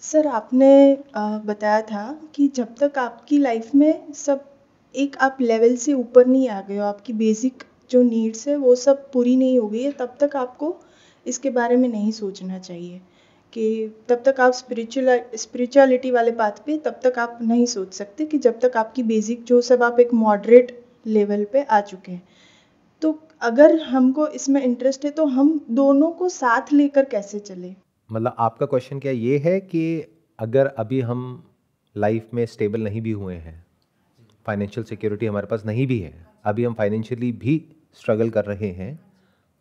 Sir आपने बताया था कि जब तक आपकी लाइफ में सब एक आप लेवल से ऊपर नहीं आ गए हो आपकी बेसिक जो नीड्स है वो सब पूरी नहीं हो गई है तब तक आपको इसके बारे में नहीं सोचना चाहिए कि तब तक आप स्पिरिचुअल स्पिरिचुअलिटी वाले बात पे तब तक आप नहीं सोच सकते कि जब तक आपकी बेसिक जो सब आप एक मॉडरेट लेवल पे आ चुके हैं तो अगर हमको इसमें इंटरेस्ट है तो हम दोनों को साथ लेकर कैसे चले मतलब आपका क्वेश्चन क्या ये है कि अगर अभी हम लाइफ में स्टेबल नहीं भी हुए हैं फाइनेंशियल सिक्योरिटी हमारे पास नहीं भी है अभी हम फाइनेंशियली भी स्ट्रगल कर रहे हैं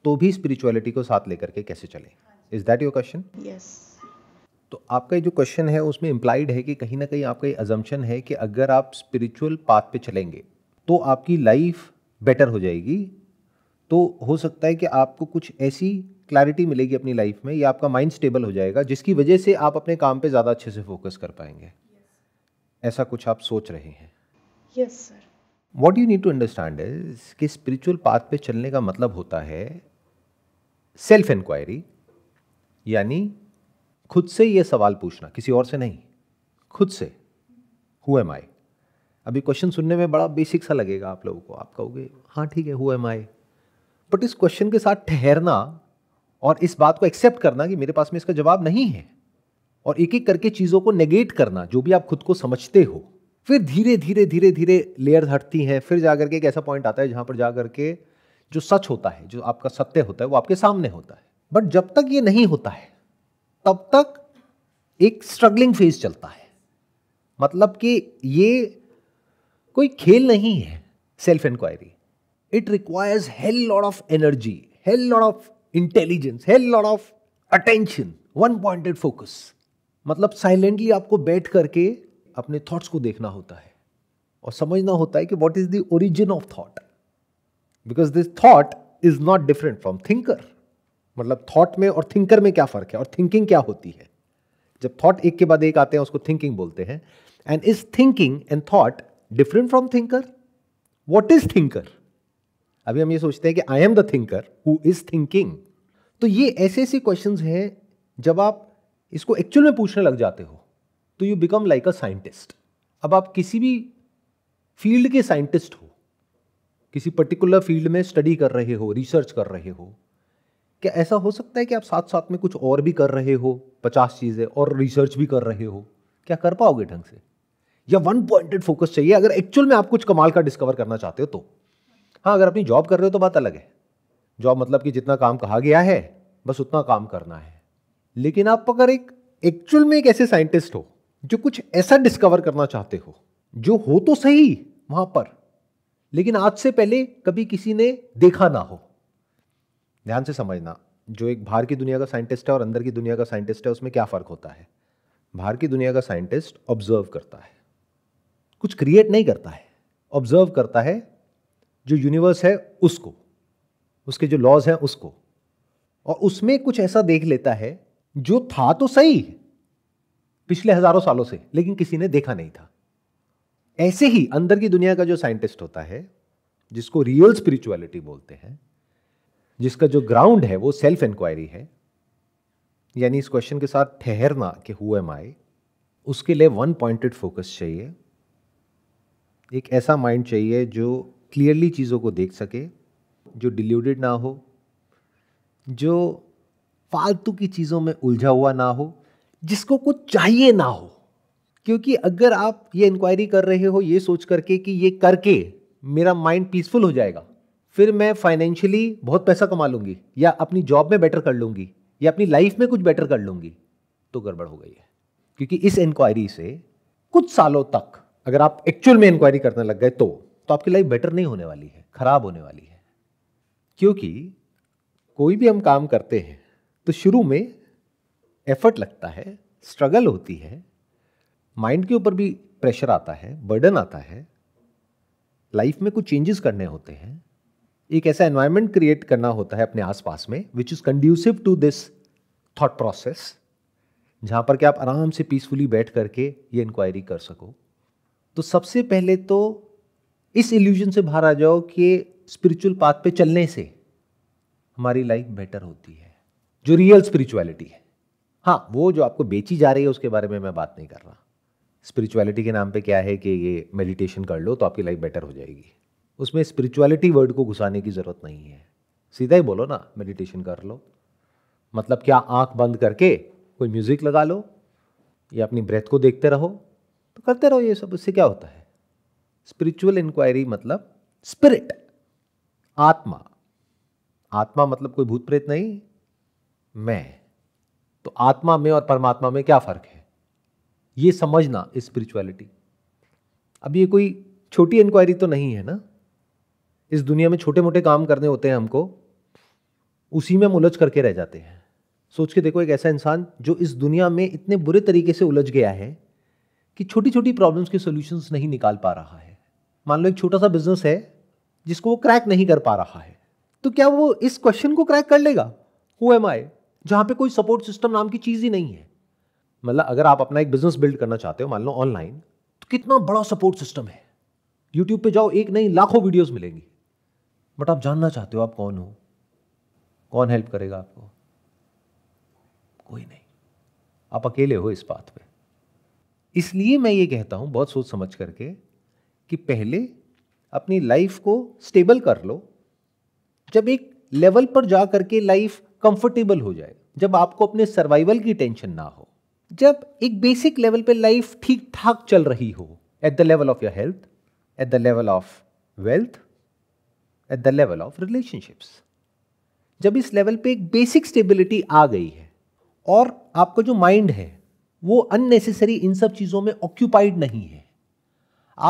तो भी स्पिरिचुअलिटी को साथ लेकर के कैसे चले is that your question yes तो आपका जो क्वेश्चन है उसमें इम्प्लाइड है कि कहीं ना कहीं आपका ये अजम्पन है कि अगर आप स्पिरिचुअल पाथ पे चलेंगे तो आपकी लाइफ बेटर हो जाएगी तो हो सकता है कि आपको कुछ ऐसी क्लैरिटी मिलेगी अपनी लाइफ में या आपका माइंड स्टेबल हो जाएगा जिसकी वजह से आप अपने काम पे ज़्यादा अच्छे से फोकस कर पाएंगे ऐसा कुछ आप सोच रहे हैं yes sir what you need to understand is कि स्पिरिचुअल पाथ पे चलने का मतलब होता है सेल्फ इंक्वायरी यानी खुद से ये सवाल पूछना किसी और से नहीं खुद से हु एम आई अभी क्वेश्चन सुनने में बड़ा बेसिक सा लगेगा आप लोगों को आप कहोगे हाँ ठीक है हु एम आई बट इस क्वेश्चन के साथ ठहरना और इस बात को एक्सेप्ट करना कि मेरे पास में इसका जवाब नहीं है और एक एक करके चीज़ों को नेगेट करना जो भी आप खुद को समझते हो फिर धीरे धीरे धीरे धीरे लेयर हटती हैं फिर जाकर के एक ऐसा पॉइंट आता है जहां पर जाकर के जो सच होता है जो आपका सत्य होता है वो आपके सामने होता है बट जब तक ये नहीं होता है तब तक एक स्ट्रगलिंग फेज चलता है मतलब कि ये कोई खेल नहीं है self inquiry it requires hell lot of energy hell lot of intelligence hell lot of attention one pointed focus मतलब साइलेंटली आपको बैठ करके अपने थॉट्स को देखना होता है और समझना होता है कि what is the origin of thought because this thought is not different from thinker मतलब थॉट में और थिंकर में क्या फ़र्क है और थिंकिंग क्या होती है जब थॉट एक के बाद एक आते हैं उसको थिंकिंग बोलते हैं and is thinking and thought different from thinker what is thinker अभी हम ये सोचते हैं कि I am the thinker who is thinking तो ये ऐसे ऐसे क्वेश्चन हैं जब आप इसको एक्चुअल में पूछने लग जाते हो तो you become like a scientist अब आप किसी भी फील्ड के साइंटिस्ट हो किसी पर्टिकुलर फील्ड में स्टडी कर रहे हो रिसर्च कर रहे हो क्या ऐसा हो सकता है कि आप साथ साथ में कुछ और भी कर रहे हो पचास चीज़ें और रिसर्च भी कर रहे हो क्या कर पाओगे ढंग से या वन पॉइंटेड फोकस चाहिए अगर एक्चुअल में आप कुछ कमाल का डिस्कवर करना चाहते हो तो हाँ अगर अपनी जॉब कर रहे हो तो बात अलग है जॉब मतलब कि जितना काम कहा गया है बस उतना काम करना है लेकिन आप अगर एक एक्चुअल में एक ऐसे साइंटिस्ट हो जो कुछ ऐसा डिस्कवर करना चाहते हो जो हो तो सही वहां पर लेकिन आज से पहले कभी किसी ने देखा ना हो ध्यान से समझना जो एक बाहर की दुनिया का साइंटिस्ट है और अंदर की दुनिया का साइंटिस्ट है उसमें क्या फ़र्क होता है बाहर की दुनिया का साइंटिस्ट ऑब्जर्व करता है कुछ क्रिएट नहीं करता है ऑब्जर्व करता है जो यूनिवर्स है उसको उसके जो लॉज हैं उसको और उसमें कुछ ऐसा देख लेता है जो था तो सही पिछले हजारों सालों से लेकिन किसी ने देखा नहीं था ऐसे ही अंदर की दुनिया का जो साइंटिस्ट होता है जिसको रियल स्पिरिचुअलिटी बोलते हैं जिसका जो ग्राउंड है वो सेल्फ इंक्वायरी है यानी इस क्वेश्चन के साथ ठहरना कि हु एम आई उसके लिए वन पॉइंटेड फोकस चाहिए एक ऐसा माइंड चाहिए जो क्लियरली चीज़ों को देख सके जो डिल्यूडेड ना हो जो फालतू की चीज़ों में उलझा हुआ ना हो जिसको कुछ चाहिए ना हो क्योंकि अगर आप ये इंक्वायरी कर रहे हो ये सोच करके कि ये करके मेरा माइंड पीसफुल हो जाएगा फिर मैं फाइनेंशियली बहुत पैसा कमा लूँगी या अपनी जॉब में बेटर कर लूँगी या अपनी लाइफ में कुछ बेटर कर लूँगी तो गड़बड़ हो गई है क्योंकि इस इंक्वायरी से कुछ सालों तक अगर आप एक्चुअल में इंक्वायरी करने लग गए तो, तो आपकी लाइफ बेटर नहीं होने वाली है ख़राब होने वाली है क्योंकि कोई भी हम काम करते हैं तो शुरू में एफर्ट लगता है स्ट्रगल होती है माइंड के ऊपर भी प्रेशर आता है बर्डन आता है लाइफ में कुछ चेंजेस करने होते हैं एक ऐसा एनवायरनमेंट क्रिएट करना होता है अपने आसपास में which is conducive to this thought process जहाँ पर कि आप आराम से पीसफुली बैठ करके ये इंक्वायरी कर सको तो सबसे पहले तो इस इल्यूजन से बाहर आ जाओ कि स्पिरिचुअल पाथ पे चलने से हमारी लाइफ बेटर होती है जो रियल स्पिरिचुअलिटी है हाँ वो जो आपको बेची जा रही है उसके बारे में मैं बात नहीं कर रहा स्पिरिचुअलिटी के नाम पे क्या है कि ये मेडिटेशन कर लो तो आपकी लाइफ बेटर हो जाएगी उसमें स्पिरिचुअलिटी वर्ड को घुसाने की ज़रूरत नहीं है सीधा ही बोलो ना मेडिटेशन कर लो मतलब क्या आंख बंद करके कोई म्यूज़िक लगा लो या अपनी ब्रेथ को देखते रहो तो करते रहो ये सब उससे क्या होता है स्पिरिचुअल इंक्वायरी मतलब स्पिरिट आत्मा आत्मा मतलब कोई भूत प्रेत नहीं मैं तो आत्मा में और परमात्मा में क्या फर्क है ये समझना स्पिरिचुअलिटी अब ये कोई छोटी इंक्वायरी तो नहीं है ना इस दुनिया में छोटे मोटे काम करने होते हैं हमको उसी में हम उलझ करके रह जाते हैं सोच के देखो एक ऐसा इंसान जो इस दुनिया में इतने बुरे तरीके से उलझ गया है कि छोटी छोटी प्रॉब्लम्स के सोल्यूशंस नहीं निकाल पा रहा है मान लो एक छोटा सा बिजनेस है जिसको वो क्रैक नहीं कर पा रहा है तो क्या वो इस क्वेश्चन को क्रैक कर लेगा हु एम आई जहां पे कोई सपोर्ट सिस्टम नाम की चीज़ ही नहीं है मतलब अगर आप अपना एक बिजनेस बिल्ड करना चाहते हो मान लो ऑनलाइन तो कितना बड़ा सपोर्ट सिस्टम है यूट्यूब पे जाओ एक नहीं लाखों वीडियोस मिलेंगी बट आप जानना चाहते हो आप कौन हो कौन हेल्प करेगा आपको कोई नहीं आप अकेले हो इस बात पे इसलिए मैं ये कहता हूं बहुत सोच समझ करके कि पहले अपनी लाइफ को स्टेबल कर लो जब एक लेवल पर जा करके लाइफ कंफर्टेबल हो जाए जब आपको अपने सर्वाइवल की टेंशन ना हो जब एक बेसिक लेवल पे लाइफ ठीक ठाक चल रही हो at the level of your health at the level of wealth at the level of relationships जब इस लेवल पे एक बेसिक स्टेबिलिटी आ गई है और आपका जो माइंड है वो अननेसेसरी इन सब चीज़ों में ऑक्यूपाइड नहीं है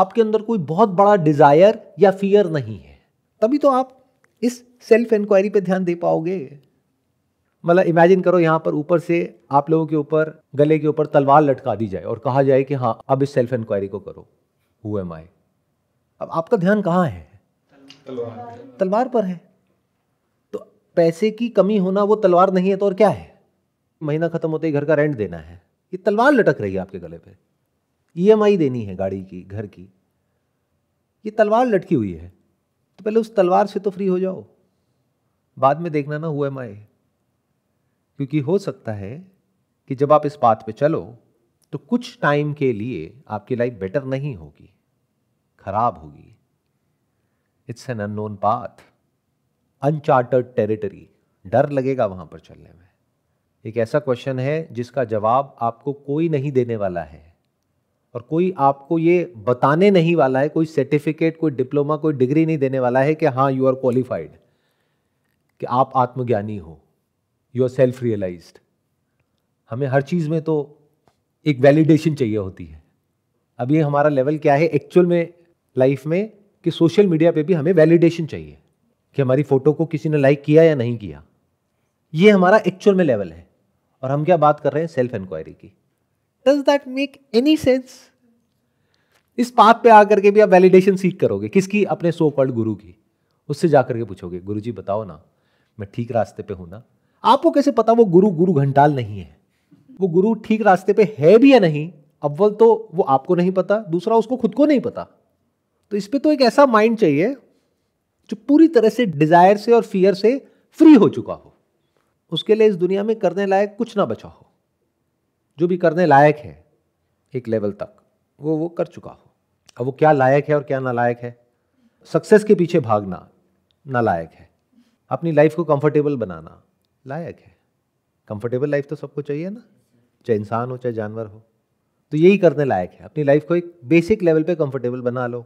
आपके अंदर कोई बहुत बड़ा डिज़ायर या फियर नहीं है तभी तो आप इस सेल्फ इंक्वायरी पे ध्यान दे पाओगे मतलब इमेजिन करो यहां पर ऊपर से आप लोगों के ऊपर गले के ऊपर तलवार लटका दी जाए और कहा जाए कि हाँ अब इस सेल्फ इंक्वायरी को करो हु एम आई अब आपका ध्यान कहाँ है तलवार पर है तो पैसे की कमी होना वो तलवार नहीं है तो और क्या है महीना खत्म होते ही घर का रेंट देना है ये तलवार लटक रही है आपके गले पर ईएमआई e देनी है गाड़ी की घर की ये तलवार लटकी हुई है तो पहले उस तलवार से तो फ्री हो जाओ बाद में देखना ना हुआ माए क्योंकि हो सकता है कि जब आप इस बात पे चलो तो कुछ टाइम के लिए आपकी लाइफ बेटर नहीं होगी खराब होगी it's an unknown path uncharted territory डर लगेगा वहां पर चलने में एक ऐसा क्वेश्चन है जिसका जवाब आपको कोई नहीं देने वाला है और कोई आपको ये बताने नहीं वाला है कोई सर्टिफिकेट कोई डिप्लोमा कोई डिग्री नहीं देने वाला है कि हाँ यू आर क्वालिफाइड कि आप आत्मज्ञानी हो यू आर सेल्फ रियलाइज हमें हर चीज़ में तो एक वैलिडेशन चाहिए होती है अब ये हमारा लेवल क्या है एक्चुअल में लाइफ में कि सोशल मीडिया पे भी हमें वैलिडेशन चाहिए कि हमारी फ़ोटो को किसी ने लाइक किया या नहीं किया ये हमारा एक्चुअल में लेवल है और हम क्या बात कर रहे हैं सेल्फ इंक्वायरी की does that make any sense इस पाप पे आकर के भी आप वैलिडेशन सीख करोगे किसकी अपने सो कॉल्ड गुरु की उससे जाकर के पूछोगे गुरु जी बताओ ना मैं ठीक रास्ते पे हूं ना आपको कैसे पता वो गुरु गुरु घंटाल नहीं है वो गुरु ठीक रास्ते पे है भी या नहीं अव्वल तो वो आपको नहीं पता दूसरा उसको खुद को नहीं पता तो इस पर तो एक ऐसा माइंड चाहिए जो पूरी तरह से डिज़ायर से और फियर से फ्री हो चुका हो उसके लिए इस दुनिया में करने लायक कुछ ना बचा हो जो भी करने लायक है एक लेवल तक वो वो कर चुका हो अब वो क्या लायक है और क्या नालायक है सक्सेस के पीछे भागना नालायक है अपनी लाइफ को कंफर्टेबल बनाना लायक है कंफर्टेबल लाइफ तो सबको चाहिए ना चाहे इंसान हो चाहे जानवर हो तो यही करने लायक है अपनी लाइफ को एक बेसिक लेवल पे कंफर्टेबल बना लो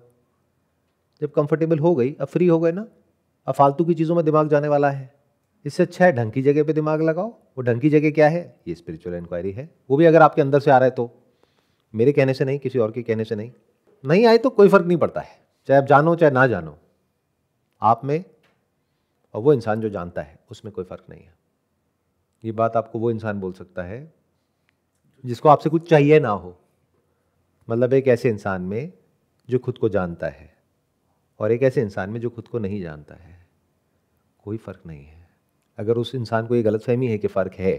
जब कंफर्टेबल हो गई अब फ्री हो गए ना अब फालतू की चीज़ों में दिमाग जाने वाला है इससे अच्छा है ढंग की जगह पे दिमाग लगाओ वो ढंग की जगह क्या है ये स्पिरिचुअल इंक्वायरी है वो भी अगर आपके अंदर से आ रहा है तो मेरे कहने से नहीं किसी और के कहने से नहीं नहीं आए तो कोई फ़र्क नहीं पड़ता है चाहे आप जानो चाहे ना जानो आप में और वो इंसान जो जानता है उसमें कोई फ़र्क नहीं है ये बात आपको वो इंसान बोल सकता है जिसको आपसे कुछ चाहिए ना हो मतलब एक ऐसे इंसान में जो खुद को जानता है और एक ऐसे इंसान में जो खुद को नहीं जानता है कोई फ़र्क नहीं है अगर उस इंसान को ये फहमी है कि फ़र्क है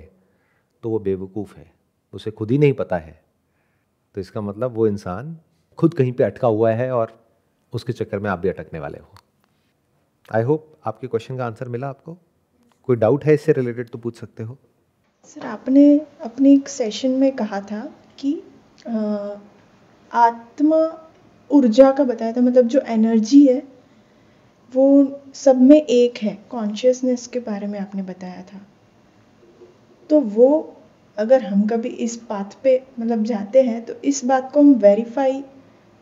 तो वो बेवकूफ़ है उसे खुद ही नहीं पता है तो इसका मतलब वो इंसान खुद कहीं पे अटका हुआ है और उसके चक्कर में आप भी अटकने वाले हो आई होप आपके क्वेश्चन का आंसर मिला आपको कोई डाउट है इससे रिलेटेड तो पूछ सकते हो सर आपने अपने एक सेशन में कहा था कि आत्मा ऊर्जा का बताया था मतलब जो एनर्जी है वो सब में एक है कॉन्शियसनेस के बारे में आपने बताया था तो वो अगर हम कभी इस बात पे मतलब जाते हैं तो इस बात को हम वेरीफाई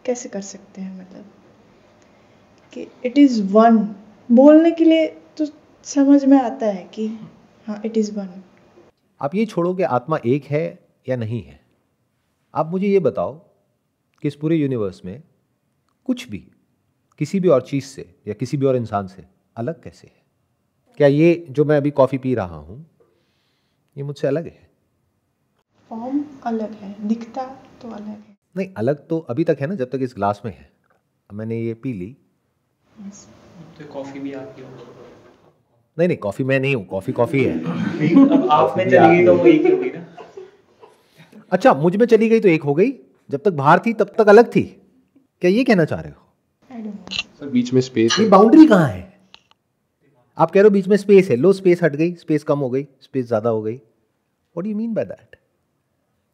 कैसे कर सकते हैं मतलब कि इट इज़ वन बोलने के लिए तो समझ में आता है कि हाँ इट इज़ वन आप ये छोड़ो कि आत्मा एक है या नहीं है आप मुझे ये बताओ कि इस पूरे यूनिवर्स में कुछ भी किसी भी और चीज़ से या किसी भी और इंसान से अलग कैसे है क्या ये जो मैं अभी कॉफ़ी पी रहा हूँ ये मुझसे अलग है फॉर्म अलग है दिखता तो अलग है नहीं अलग तो अभी तक है ना जब तक इस ग्लास में है मैंने ये पी ली yes. तो कॉफ़ी भी आपकी नहीं नहीं कॉफ़ी मैं नहीं हूँ कॉफ़ी कॉफ़ी है अब आप में चली गई तो वो एक ही ना अच्छा मुझ में चली गई तो एक हो गई जब तक बाहर थी तब तक अलग थी क्या ये कहना चाह रहे हो सर बीच में स्पेस बाउंड्री कहाँ है आप कह रहे हो बीच में स्पेस है लो स्पेस हट गई स्पेस कम हो गई स्पेस ज़्यादा हो गई what you mean by that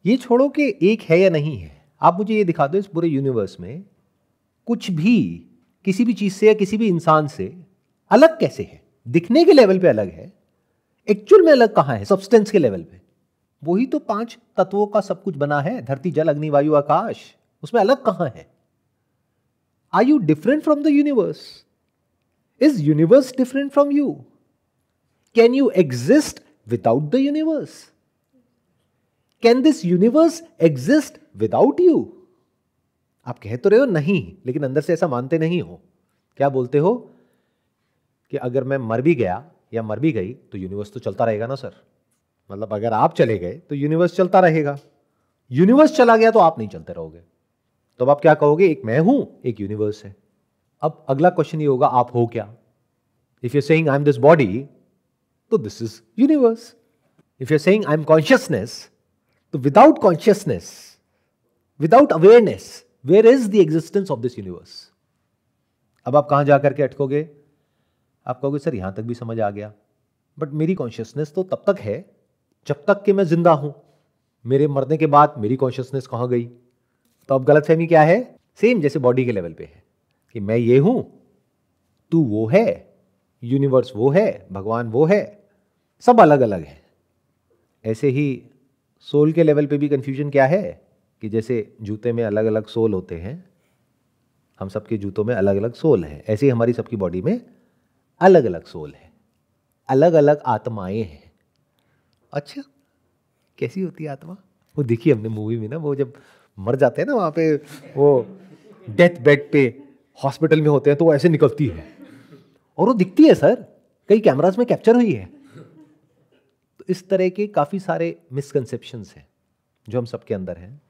ये छोड़ो कि एक है या नहीं है आप मुझे ये दिखा दो इस पूरे यूनिवर्स में कुछ भी किसी भी चीज़ से या किसी भी इंसान से अलग कैसे है दिखने के लेवल पे अलग है एक्चुअल में अलग कहां है सब्सटेंस के लेवल पे वही तो पांच तत्वों का सब कुछ बना है धरती जल अग्नि वायु आकाश उसमें अलग कहां है Are you different from the universe? Is universe different from you? Can you exist without the universe? Can this universe exist without you? आप कह तो रहे हो नहीं लेकिन अंदर से ऐसा मानते नहीं हो क्या बोलते हो कि अगर मैं मर भी गया या मर भी गई तो यूनिवर्स तो चलता रहेगा ना सर मतलब अगर आप चले गए तो यूनिवर्स चलता रहेगा यूनिवर्स चला गया तो आप नहीं चलते रहोगे तो अब आप क्या कहोगे एक मैं हूं एक यूनिवर्स है अब अगला क्वेश्चन ये होगा आप हो क्या if you saying I am this body तो this is universe if you saying I am consciousness तो without consciousness without awareness where is the existence of this universe अब आप कहां जाकर के अटकोगे आप कहोगे सर यहां तक भी समझ आ गया बट मेरी कॉन्शियसनेस तो तब तक है जब तक कि मैं जिंदा हूं मेरे मरने के बाद मेरी कॉन्शियसनेस कहां गई तो अब गलतफहमी क्या है सेम जैसे बॉडी के लेवल पे है कि मैं ये हूं तू वो है यूनिवर्स वो है भगवान वो है सब अलग अलग है ऐसे ही सोल के लेवल पे भी कंफ्यूजन क्या है कि जैसे जूते में अलग अलग सोल होते हैं हम सबके जूतों में अलग अलग सोल है ऐसे ही हमारी सबकी बॉडी में अलग अलग सोल है अलग अलग आत्माएं हैं अच्छा कैसी होती है आत्मा वो देखी हमने मूवी में ना वो जब मर जाते हैं ना वहाँ पे वो डेथ बेड पे हॉस्पिटल में होते हैं तो वो ऐसे निकलती है और वो दिखती है सर कई कैमराज में कैप्चर हुई है तो इस तरह के काफ़ी सारे मिसकनसेप्शंस हैं जो हम सबके अंदर हैं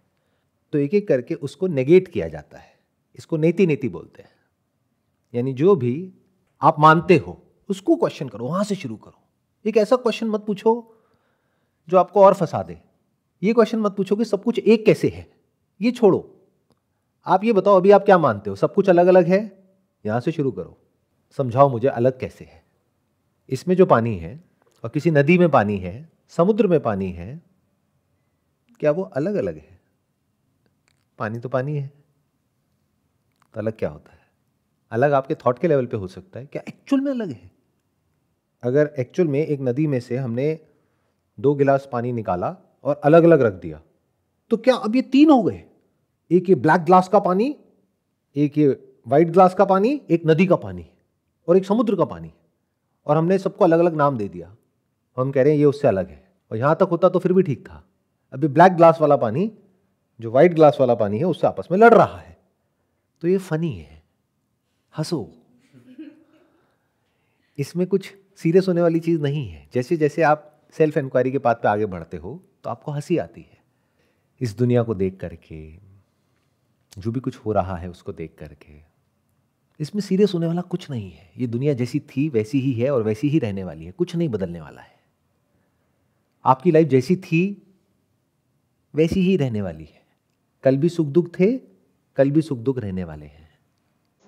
तो एक एक करके उसको नेगेट किया जाता है इसको नेति नेति बोलते हैं यानी जो भी आप मानते हो उसको क्वेश्चन करो वहां से शुरू करो एक ऐसा क्वेश्चन मत पूछो जो आपको और फंसा दे ये क्वेश्चन मत पूछो कि सब कुछ एक कैसे है ये छोड़ो आप ये बताओ अभी आप क्या मानते हो सब कुछ अलग अलग है यहां से शुरू करो समझाओ मुझे अलग कैसे है इसमें जो पानी है और किसी नदी में पानी है समुद्र में पानी है क्या वो अलग अलग है पानी तो पानी है तो अलग क्या होता है अलग आपके थॉट के लेवल पे हो सकता है क्या एक्चुअल में अलग है अगर एक्चुअल में एक नदी में से हमने दो गिलास पानी निकाला और अलग अलग रख दिया तो क्या अब ये तीन हो गए एक ये ब्लैक ग्लास का पानी एक ये वाइट ग्लास का पानी एक नदी का पानी और एक समुद्र का पानी और हमने सबको अलग अलग नाम दे दिया हम कह रहे हैं ये उससे अलग है और यहाँ तक होता तो फिर भी ठीक था अब ये ब्लैक ग्लास वाला पानी जो व्हाइट ग्लास वाला पानी है उससे आपस में लड़ रहा है तो ये फनी है हंसो इसमें कुछ सीरियस होने वाली चीज़ नहीं है जैसे जैसे आप सेल्फ इंक्वायरी के पाथ पे आगे बढ़ते हो तो आपको हंसी आती है इस दुनिया को देख करके जो भी कुछ हो रहा है उसको देख करके इसमें सीरियस होने वाला कुछ नहीं है ये दुनिया जैसी थी वैसी ही है और वैसी ही रहने वाली है कुछ नहीं बदलने वाला है आपकी लाइफ जैसी थी वैसी ही रहने वाली है कल भी सुख दुख थे कल भी सुख दुख रहने वाले हैं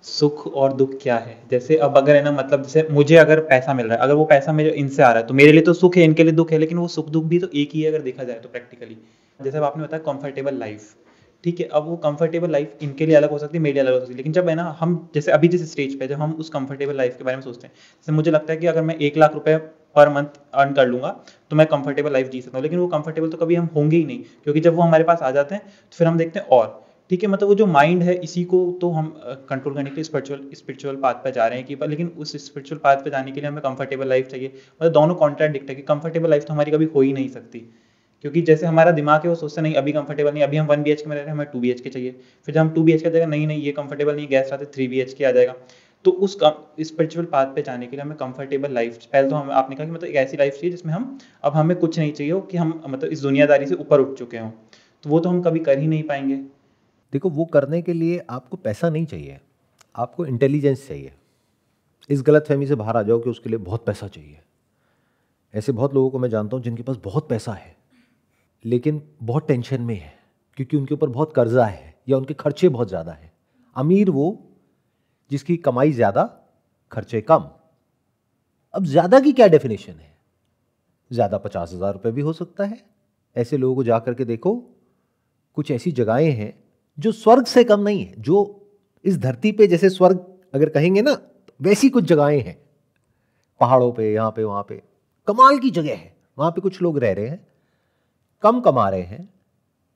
सुख और दुख क्या है जैसे अब अगर है ना मतलब जैसे मुझे अगर पैसा मिल रहा है अगर वो पैसा मेरे इनसे आ रहा है तो मेरे लिए तो सुख है इनके लिए दुख है लेकिन वो सुख दुख भी तो एक ही है अगर देखा जाए तो प्रैक्टिकली जैसे आपने बताया कंफर्टेबल लाइफ ठीक है अब वो कंफर्टेबल लाइफ इनके लिए अलग हो सकती है मेरे लिए अलग हो सकती है लेकिन जब है ना हम जैसे अभी जिस स्टेज पे जब हम उस कंफर्टेबल लाइफ के बारे में सोचते हैं जैसे मुझे लगता है कि अगर मैं एक लाख रुपए पर मंथ अर्न कर लूंगा तो मैं कंफर्टेबल लाइफ जी सकता हूँ लेकिन वो कंफर्टेबल तो कभी हम होंगे ही नहीं क्योंकि जब वो हमारे पास आ जाते हैं तो फिर हम देखते हैं और ठीक है मतलब वो जो माइंड है इसी को तो हम कंट्रोल करने के लिए स्पिरिचुअल स्पिरिचुअल पाथ पर जा रहे हैं कि लेकिन उस स्पिरिचुअल पाथ पर जाने के लिए हमें कंफर्टेबल लाइफ चाहिए मतलब दोनों कॉन्ट्रैक्ट दिखता है कि कंफर्टेबल लाइफ तो हमारी कभी हो ही नहीं सकती क्योंकि जैसे हमारा दिमाग है वो सोचता नहीं अभी कंफर्टेबल नहीं अभी हम वन बी में रह रहे हैं हमें टू बी के चाहिए फिर जब हम टू बी एच के जगह नहीं नहीं ये कंफर्टेबल नहीं गैस रहते थ्री बी के आ जाएगा तो उस स्पिरिचुअल पाथ पे जाने के लिए हमें कंफर्टेबल लाइफ पहले तो हम आपने कहा कि मतलब एक ऐसी लाइफ चाहिए जिसमें हम अब हमें कुछ नहीं चाहिए हो कि हम मतलब इस दुनियादारी से ऊपर उठ चुके हों तो वो तो हम कभी कर ही नहीं पाएंगे देखो वो करने के लिए आपको पैसा नहीं चाहिए आपको इंटेलिजेंस चाहिए इस गलत फहमी से बाहर आ जाओ कि उसके लिए बहुत पैसा चाहिए ऐसे बहुत लोगों को मैं जानता हूँ जिनके पास बहुत पैसा है लेकिन बहुत टेंशन में है क्योंकि उनके ऊपर बहुत कर्जा है या उनके खर्चे बहुत ज़्यादा है अमीर वो जिसकी कमाई ज़्यादा खर्चे कम अब ज़्यादा की क्या डेफिनेशन है ज़्यादा पचास हज़ार रुपये भी हो सकता है ऐसे लोगों को जा के देखो कुछ ऐसी जगहें हैं जो स्वर्ग से कम नहीं है जो इस धरती पे जैसे स्वर्ग अगर कहेंगे ना तो वैसी कुछ जगहें हैं पहाड़ों पे यहाँ पे वहाँ पे कमाल की जगह है वहाँ पे कुछ लोग रह रहे हैं कम कमा रहे हैं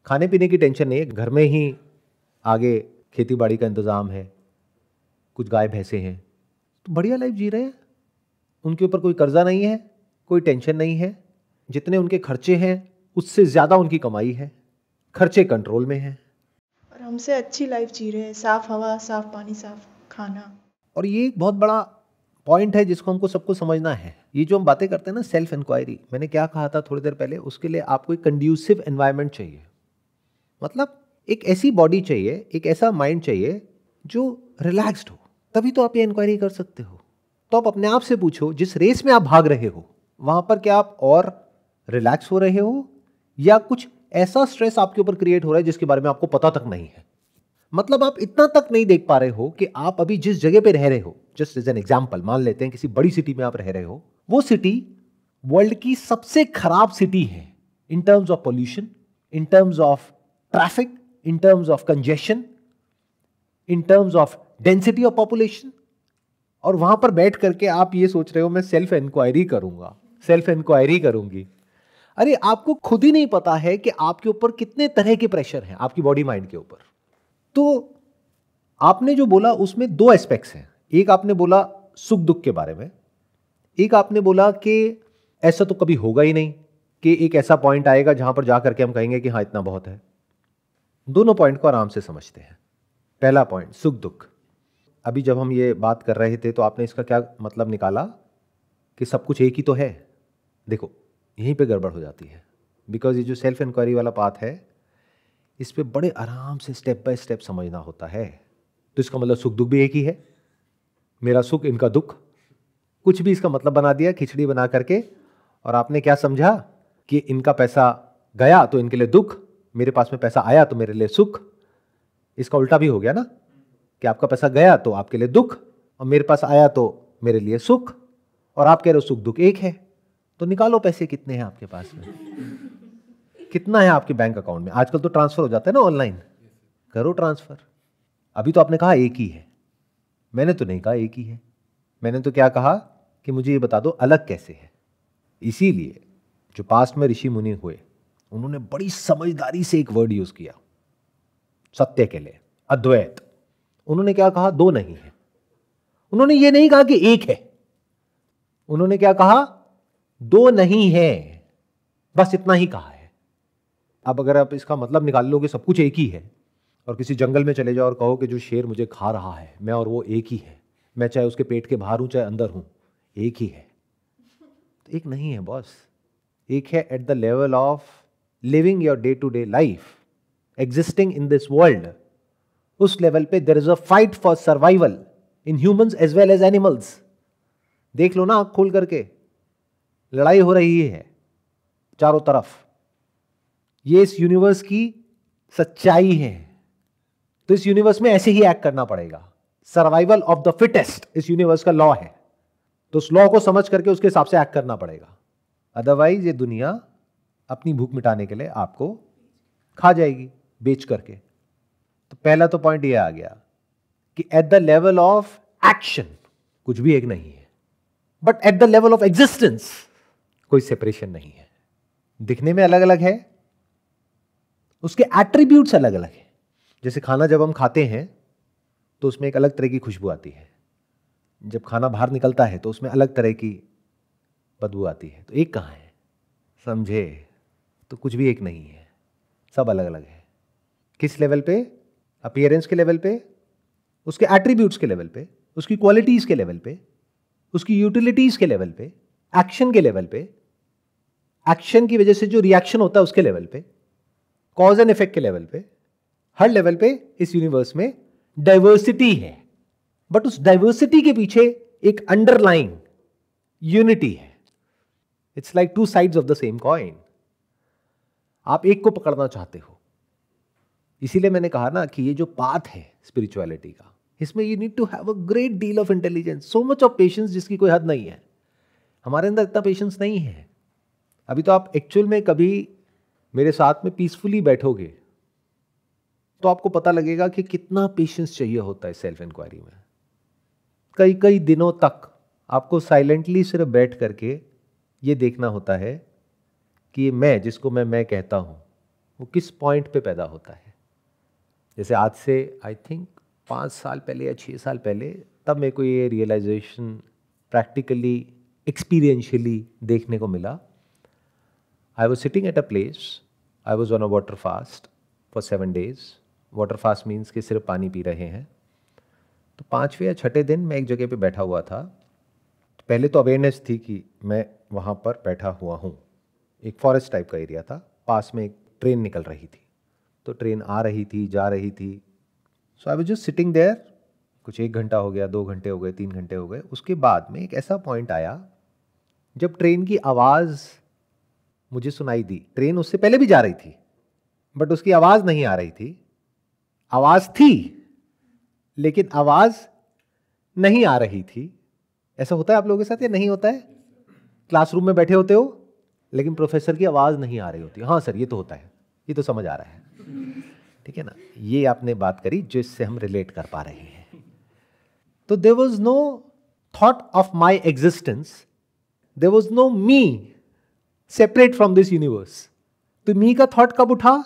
खाने पीने की टेंशन नहीं है घर में ही आगे खेती बाड़ी का इंतज़ाम है कुछ गाय भैंसे हैं तो बढ़िया लाइफ जी रहे हैं उनके ऊपर कोई कर्जा नहीं है कोई टेंशन नहीं है जितने उनके खर्चे हैं उससे ज़्यादा उनकी कमाई है खर्चे कंट्रोल में हैं और हमसे अच्छी लाइफ जी रहे हैं साफ़ हवा साफ़ पानी साफ़ खाना और ये एक बहुत बड़ा पॉइंट है जिसको हमको सबको समझना है ये जो हम बातें करते हैं ना सेल्फ इंक्वायरी मैंने क्या कहा था थोड़ी देर पहले उसके लिए आपको एक कंड्यूसिव एनवायरमेंट चाहिए मतलब एक ऐसी बॉडी चाहिए एक ऐसा माइंड चाहिए जो रिलैक्स्ड हो तभी तो आप ये इंक्वायरी कर सकते हो तो आप अपने आप से पूछो जिस रेस में आप भाग रहे हो वहां पर क्या आप और रिलैक्स हो रहे हो या कुछ ऐसा स्ट्रेस आपके ऊपर क्रिएट हो रहा है जिसके बारे में आपको पता तक नहीं है मतलब आप इतना तक नहीं देख पा रहे हो कि आप अभी जिस जगह पे रह रहे हो जस्ट एज एन एग्जाम्पल मान लेते हैं किसी बड़ी सिटी में आप रह रहे हो वो सिटी वर्ल्ड की सबसे खराब सिटी है in terms of pollution in terms of traffic in terms of congestion in terms of density of population और वहां पर बैठ करके आप ये सोच रहे हो मैं सेल्फ इंक्वायरी करूंगा सेल्फ इंक्वायरी करूंगी अरे आपको खुद ही नहीं पता है कि आपके ऊपर कितने तरह के प्रेशर हैं आपकी बॉडी माइंड के ऊपर तो आपने जो बोला उसमें दो एस्पेक्ट्स हैं एक आपने बोला सुख दुख के बारे में एक आपने बोला कि ऐसा तो कभी होगा ही नहीं कि एक ऐसा पॉइंट आएगा जहां पर जाकर के हम कहेंगे कि हाँ इतना बहुत है दोनों पॉइंट को आराम से समझते हैं पहला पॉइंट सुख दुख अभी जब हम ये बात कर रहे थे तो आपने इसका क्या मतलब निकाला कि सब कुछ एक ही तो है देखो यहीं पे गड़बड़ हो जाती है बिकॉज ये जो सेल्फ इंक्वायरी वाला पाथ है इस पर बड़े आराम से स्टेप बाय स्टेप समझना होता है तो इसका मतलब सुख दुख भी एक ही है मेरा सुख इनका दुख कुछ भी इसका मतलब बना दिया खिचड़ी बना करके और आपने क्या समझा कि इनका पैसा गया तो इनके लिए दुख मेरे पास में पैसा आया तो मेरे लिए सुख इसका उल्टा भी हो गया ना कि आपका पैसा गया तो आपके लिए दुख और मेरे पास आया तो मेरे लिए सुख और आप कह रहे हो सुख दुख एक है तो निकालो पैसे कितने हैं आपके पास में कितना है आपके बैंक अकाउंट में आजकल तो ट्रांसफर हो जाता है ना ऑनलाइन करो ट्रांसफर अभी तो आपने कहा एक ही है मैंने तो नहीं कहा एक ही है मैंने तो क्या कहा कि मुझे ये बता दो अलग कैसे है इसीलिए जो पास्ट में ऋषि मुनि हुए उन्होंने बड़ी समझदारी से एक वर्ड यूज़ किया सत्य के लिए अद्वैत उन्होंने क्या कहा दो नहीं है उन्होंने ये नहीं कहा कि एक है उन्होंने क्या कहा दो नहीं है बस इतना ही कहा है अब अगर आप इसका मतलब निकाल लोगे सब कुछ एक ही है और किसी जंगल में चले जाओ और कहो कि जो शेर मुझे खा रहा है मैं और वो एक ही है मैं चाहे उसके पेट के बाहर हूँ चाहे अंदर हूँ एक ही है तो एक नहीं है बॉस एक है at the level of living your day to day life existing in this world उस लेवल पे there is a fight for survival in humans as well as animals देख लो ना आंख खोल करके लड़ाई हो रही है चारों तरफ ये इस यूनिवर्स की सच्चाई है तो इस यूनिवर्स में ऐसे ही एक्ट करना पड़ेगा सर्वाइवल ऑफ द फिटेस्ट इस यूनिवर्स का लॉ है तो उस लॉ को समझ करके उसके हिसाब से एक्ट करना पड़ेगा अदरवाइज ये दुनिया अपनी भूख मिटाने के लिए आपको खा जाएगी बेच करके तो पहला तो पॉइंट ये आ गया कि at the level of action कुछ भी एक नहीं है but at the level of existence कोई सेपरेशन नहीं है दिखने में अलग अलग है उसके एट्रीब्यूट्स अलग अलग है जैसे खाना जब हम खाते हैं तो उसमें एक अलग तरह की खुशबू आती है जब खाना बाहर निकलता है तो उसमें अलग तरह की बदबू आती है तो एक कहाँ है समझे तो कुछ भी एक नहीं है सब अलग अलग है किस लेवल पे अपियरेंस के लेवल पे उसके एट्रीब्यूट्स के लेवल पे उसकी क्वालिटीज़ के लेवल पे उसकी यूटिलिटीज़ के लेवल पे एक्शन के लेवल पे एक्शन की वजह से जो रिएक्शन होता है उसके लेवल पे कॉज एंड इफेक्ट के लेवल पे हर लेवल पे इस यूनिवर्स में डाइवर्सिटी है बट उस डाइवर्सिटी के पीछे एक अंडरलाइंग यूनिटी है it's like two sides of the same coin आप एक को पकड़ना चाहते हो इसीलिए मैंने कहा ना कि ये जो पाथ है स्पिरिचुअलिटी का इसमें you need to have a great deal of intelligence so much of patience जिसकी कोई हद नहीं है हमारे अंदर इतना पेशेंस नहीं है अभी तो आप एक्चुअल में कभी मेरे साथ में पीसफुली बैठोगे तो आपको पता लगेगा कि कितना पेशेंस चाहिए होता है सेल्फ इंक्वायरी में कई कई दिनों तक आपको साइलेंटली सिर्फ बैठ करके ये देखना होता है कि मैं जिसको मैं मैं कहता हूँ वो किस पॉइंट पे पैदा होता है जैसे आज से आई थिंक पाँच साल पहले या छः साल पहले तब मेरे को ये रियलाइजेशन प्रैक्टिकली एक्सपीरियंशियली देखने को मिला I was sitting at a place I was on a water fast for seven days water fast means कि सिर्फ पानी पी रहे हैं तो पाँचवें या छठे दिन मैं एक जगह पे बैठा हुआ था पहले तो अवेयरनेस थी कि मैं वहाँ पर बैठा हुआ हूँ एक फॉरेस्ट टाइप का एरिया था पास में एक ट्रेन निकल रही थी तो ट्रेन आ रही थी जा रही थी so I was just sitting there कुछ एक घंटा हो गया दो घंटे हो गए तीन घंटे हो गए उसके बाद में एक ऐसा पॉइंट आया जब ट्रेन की आवाज़ मुझे सुनाई दी ट्रेन उससे पहले भी जा रही थी बट उसकी आवाज़ नहीं आ रही थी आवाज थी लेकिन आवाज नहीं आ रही थी ऐसा होता है आप लोगों के साथ या नहीं होता है क्लासरूम में बैठे होते हो लेकिन प्रोफेसर की आवाज़ नहीं आ रही होती हाँ सर ये तो होता है ये तो समझ आ रहा है ठीक है ना ये आपने बात करी जो इससे हम रिलेट कर पा रहे हैं तो there was no thought of my existence there was no me separate from this universe तो मी का थॉट कब उठा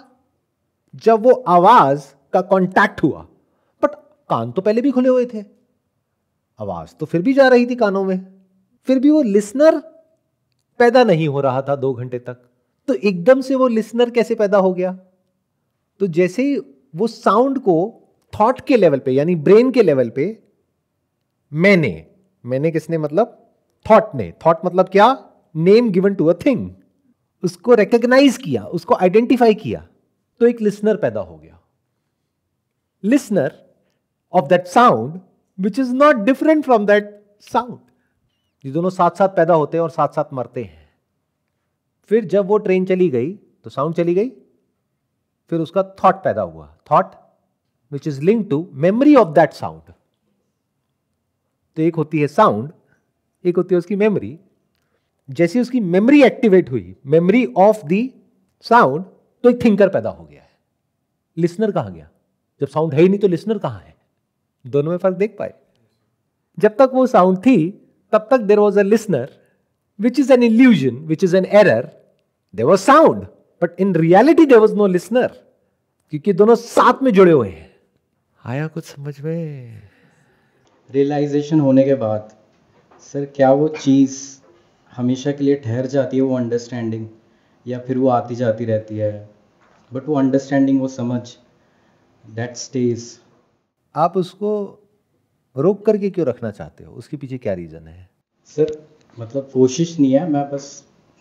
जब वो आवाज़ का कांटेक्ट हुआ बट कान तो पहले भी खुले हुए थे आवाज तो फिर भी जा रही थी कानों में फिर भी वो लिसनर पैदा नहीं हो रहा था दो घंटे तक तो एकदम से वो लिसनर कैसे पैदा हो गया तो जैसे ही वो साउंड को थॉट के लेवल पे यानी ब्रेन के लेवल पे मैंने मैंने किसने मतलब थॉट ने थॉट मतलब क्या name given to a thing उसको रिकग्नाइज किया उसको आइडेंटिफाई किया तो एक लिसनर पैदा हो गया listener of that sound which is not different from that sound ये दोनों साथ साथ पैदा होते हैं और साथ साथ मरते हैं फिर जब वो ट्रेन चली गई तो साउंड चली गई फिर उसका थॉट पैदा हुआ thought which is link to memory of that sound तो एक होती है साउंड एक होती है उसकी मेमोरी जैसी उसकी मेमोरी एक्टिवेट हुई मेमोरी ऑफ द साउंड तो एक थिंकर पैदा हो गया है लिसनर कहा गया जब साउंड है ही नहीं तो लिसनर कहाँ है दोनों में फर्क देख पाए जब तक वो साउंड थी तब तक there was a listener which is an illusion which is an error there was sound but in reality there was no listener क्योंकि दोनों साथ में जुड़े हुए हैं आया कुछ समझ में रियलाइजेशन होने के बाद सर क्या वो चीज़ हमेशा के लिए ठहर जाती है वो अंडरस्टैंडिंग या फिर वो आती जाती रहती है बट वो अंडरस्टैंडिंग वो समझ दैट स्टेज आप उसको रोक करके क्यों रखना चाहते हो उसके पीछे क्या रीज़न है सर मतलब कोशिश नहीं है मैं बस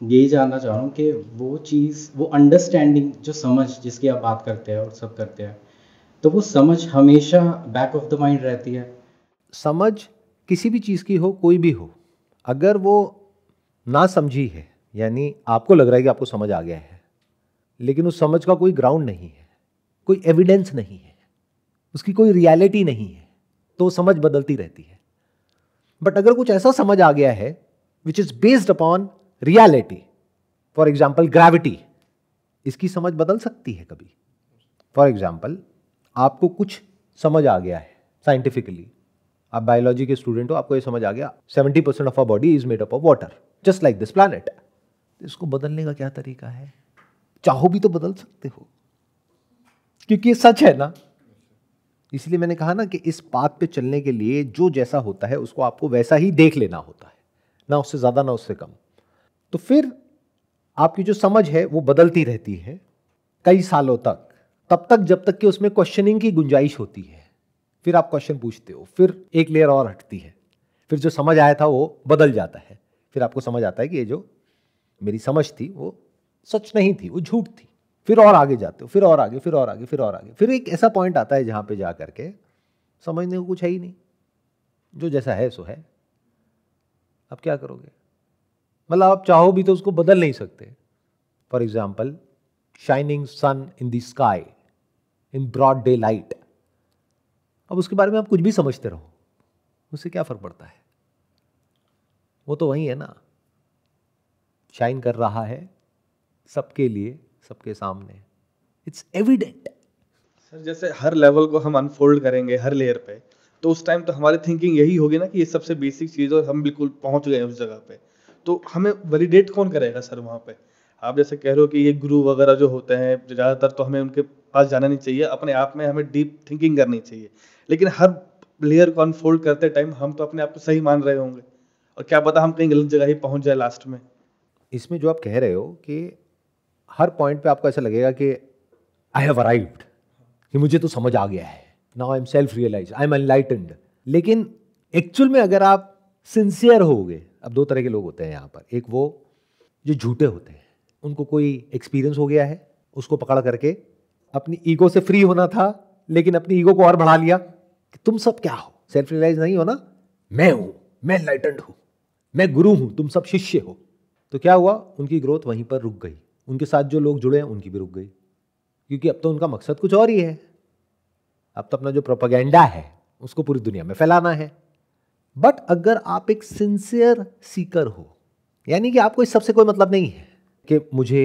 यही जानना चाह रहा हूँ कि वो चीज़ वो अंडरस्टैंडिंग जो समझ जिसकी आप बात करते हैं और सब करते हैं तो वो समझ हमेशा बैक ऑफ द माइंड रहती है समझ किसी भी चीज़ की हो कोई भी हो अगर वो ना समझी है यानी आपको लग रहा है कि आपको समझ आ गया है लेकिन उस समझ का कोई ग्राउंड नहीं है कोई एविडेंस नहीं है उसकी कोई रियलिटी नहीं है तो समझ बदलती रहती है बट अगर कुछ ऐसा समझ आ गया है which is based upon reality for example gravity इसकी समझ बदल सकती है कभी फॉर एग्जाम्पल आपको कुछ समझ आ गया है साइंटिफिकली आप बायोलॉजी के स्टूडेंट हो आपको ये समझ आ गया seventy percent of our body is made up of water just like this planet इसको बदलने का क्या तरीका है चाहो भी तो बदल सकते हो क्योंकि ये सच है ना इसलिए मैंने कहा ना कि इस बात पे चलने के लिए जो जैसा होता है उसको आपको वैसा ही देख लेना होता है ना उससे ज़्यादा ना उससे कम तो फिर आपकी जो समझ है वो बदलती रहती है कई सालों तक तब तक जब तक कि उसमें क्वेश्चनिंग की गुंजाइश होती है फिर आप क्वेश्चन पूछते हो फिर एक लेयर और हटती है फिर जो समझ आया था वो बदल जाता है फिर आपको समझ आता है कि ये जो मेरी समझ थी वो सच नहीं थी वो झूठ थी फिर और आगे जाते हो फिर और आगे फिर और आगे फिर और आगे फिर एक ऐसा पॉइंट आता है जहाँ पे जा करके समझने को कुछ है ही नहीं जो जैसा है सो है अब क्या करोगे मतलब आप चाहो भी तो उसको बदल नहीं सकते for example shining sun in the sky in broad day light अब उसके बारे में आप कुछ भी समझते रहो उससे क्या फर्क पड़ता है वो तो वही है ना शाइन कर रहा है सबके लिए सबके सामने इट्स एविडेंट सर जैसे हर लेवल को हम अनफोल्ड करेंगे हर लेयर पे तो उस टाइम तो हमारी थिंकिंग यही होगी ना कि ये सबसे बेसिक चीज़ और हम बिल्कुल पहुंच गए उस जगह पे तो हमें वैलिडेट कौन करेगा सर वहाँ पे आप जैसे कह रहे हो कि ये गुरु वगैरह जो होते हैं ज़्यादातर तो हमें उनके पास जाना नहीं चाहिए अपने आप में हमें डीप थिंकिंग करनी चाहिए लेकिन हर लेयर को अनफोल्ड करते टाइम हम तो अपने आप को सही मान रहे होंगे और क्या पता हम कहीं गलत जगह ही पहुंच जाए लास्ट में इसमें जो आप कह रहे हो कि हर पॉइंट पे आपको ऐसा लगेगा कि आई हैव अराइव्ड कि मुझे तो समझ आ गया है now I am self realise I am enlightened लेकिन एक्चुअल में अगर आप सिंसियर होगे अब दो तरह के लोग होते हैं यहाँ पर एक वो जो झूठे होते हैं उनको कोई एक्सपीरियंस हो गया है उसको पकड़ करके अपनी ईगो से फ्री होना था लेकिन अपनी ईगो को और बढ़ा लिया कि तुम सब क्या हो सेल्फ रियलाइज नहीं हो ना मैं हूँ मैं एनलाइटेंड हूँ मैं गुरु हूँ तुम सब शिष्य हो तो क्या हुआ उनकी ग्रोथ वहीं पर रुक गई उनके साथ जो लोग जुड़े हैं उनकी भी रुक गई क्योंकि अब तो उनका मकसद कुछ और ही है अब तो अपना जो प्रोपागेंडा है उसको पूरी दुनिया में फैलाना है बट अगर आप एक सिंसियर सीकर हो यानी कि आपको इस सबसे कोई मतलब नहीं है कि मुझे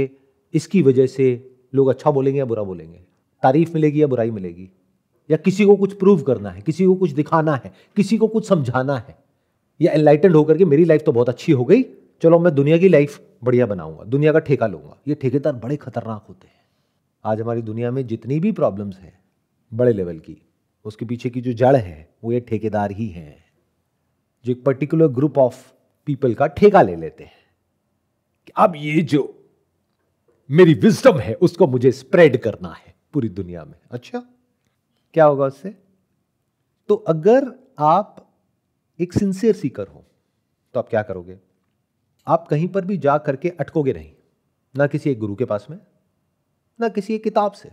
इसकी वजह से लोग अच्छा बोलेंगे या बुरा बोलेंगे तारीफ मिलेगी या बुराई मिलेगी या किसी को कुछ प्रूव करना है किसी को कुछ दिखाना है किसी को कुछ समझाना है या एनलाइटेंड होकर के मेरी लाइफ तो बहुत अच्छी हो गई चलो मैं दुनिया की लाइफ बढ़िया बनाऊंगा दुनिया का ठेका लूंगा ये ठेकेदार बड़े खतरनाक होते हैं आज हमारी दुनिया में जितनी भी प्रॉब्लम्स हैं बड़े लेवल की उसके पीछे की जो जड़ है वो ये ठेकेदार ही हैं जो एक पर्टिकुलर ग्रुप ऑफ पीपल का ठेका ले लेते हैं कि अब ये जो मेरी विजडम है उसको मुझे स्प्रेड करना है पूरी दुनिया में अच्छा क्या होगा उससे तो अगर आप एक सिंसियर सीकर हो तो आप क्या करोगे आप कहीं पर भी जा करके अटकोगे नहीं ना किसी एक गुरु के पास में ना किसी एक किताब से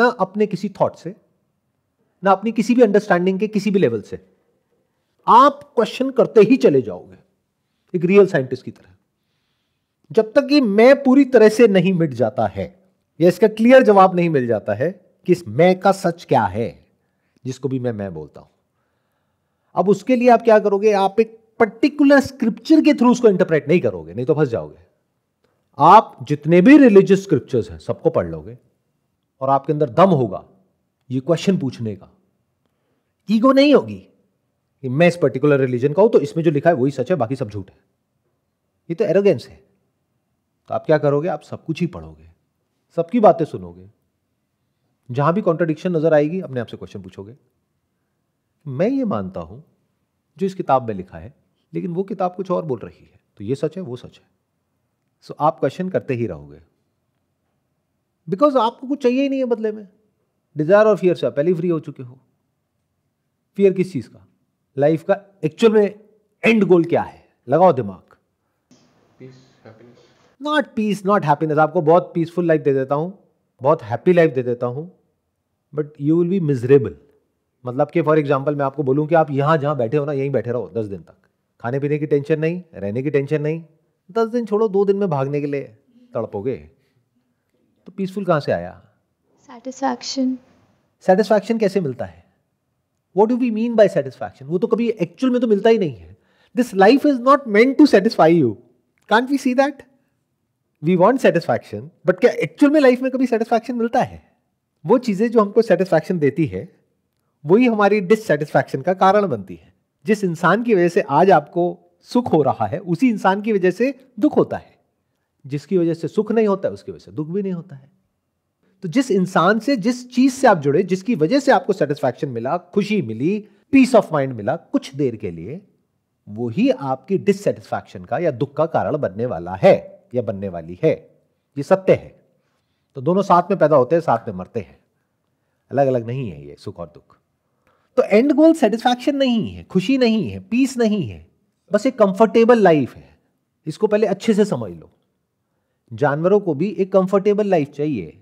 ना अपने किसी थॉट से ना अपनी किसी भी अंडरस्टैंडिंग के किसी भी लेवल से आप क्वेश्चन करते ही चले जाओगे एक रियल साइंटिस्ट की तरह जब तक कि मैं पूरी तरह से नहीं मिट जाता है या इसका क्लियर जवाब नहीं मिल जाता है कि इस मैं का सच क्या है जिसको भी मैं मैं बोलता हूं अब उसके लिए आप क्या करोगे आप एक पर्टिकुलर स्क्रिप्चर के थ्रू उसको इंटरप्रेट नहीं करोगे नहीं तो फंस जाओगे आप जितने भी रिलीजियस स्क्रिप्चर्स हैं सबको पढ़ लोगे और आपके अंदर दम होगा ये क्वेश्चन पूछने का ईगो नहीं होगी कि मैं इस पर्टिकुलर रिलीजन का हूं तो इसमें जो लिखा है वही सच है बाकी सब झूठ है ये तो एरोगेंस है तो आप क्या करोगे आप सब कुछ ही पढ़ोगे सबकी बातें सुनोगे जहां भी कॉन्ट्रडिक्शन नजर आएगी अपने आपसे क्वेश्चन पूछोगे मैं ये मानता हूं जो इस किताब में लिखा है लेकिन वो किताब कुछ और बोल रही है तो ये सच है वो सच है सो आप क्वेश्चन करते ही रहोगे बिकॉज आपको कुछ चाहिए ही नहीं है बदले में डिज़ायर और फियर से आप पहले फ्री हो चुके हो फियर किस चीज़ का लाइफ का एक्चुअल में एंड गोल क्या है लगाओ दिमाग नॉट पीस नॉट हैप्पीनेस आपको बहुत पीसफुल लाइफ दे देता हूँ बहुत हैप्पी लाइफ दे देता हूँ but you will be miserable मतलब कि फॉर एग्जाम्पल मैं आपको बोलूँ कि आप यहाँ जहाँ बैठे हो ना यहीं बैठे रहो दस दिन तक खाने पीने की टेंशन नहीं रहने की टेंशन नहीं दस दिन छोड़ो दो दिन में भागने के लिए तड़पोगे तो पीसफुल कहाँ से आया सेटिस्फैक्शन सेटिस्फैक्शन कैसे मिलता है what do we mean by satisfaction वो तो कभी एक्चुअल में तो मिलता ही नहीं है this life is not meant to satisfy you can't we see that we want satisfaction but क्या एक्चुअल में लाइफ में कभी सेटिस्फैक्शन मिलता है वो चीज़ें जो हमको सेटिस्फैक्शन देती है वही हमारी डिससेटिस्फैक्शन का कारण बनती है जिस इंसान की वजह से आज आपको सुख हो रहा है उसी इंसान की वजह से दुख होता है जिसकी वजह से सुख नहीं होता है उसकी वजह से दुख भी नहीं होता है तो जिस इंसान से जिस चीज से आप जुड़े जिसकी वजह से आपको सेटिस्फैक्शन मिला खुशी मिली पीस ऑफ माइंड मिला कुछ देर के लिए वो ही आपकी डिससेटिस्फैक्शन का या दुख का कारण बनने वाला है या बनने वाली है ये सत्य है तो दोनों साथ में पैदा होते हैं साथ में मरते हैं अलग अलग नहीं है ये सुख और दुख तो एंड गोल सेटिस्फैक्शन नहीं है खुशी नहीं है पीस नहीं है बस एक कंफर्टेबल लाइफ है इसको पहले अच्छे से समझ लो जानवरों को भी एक कंफर्टेबल लाइफ चाहिए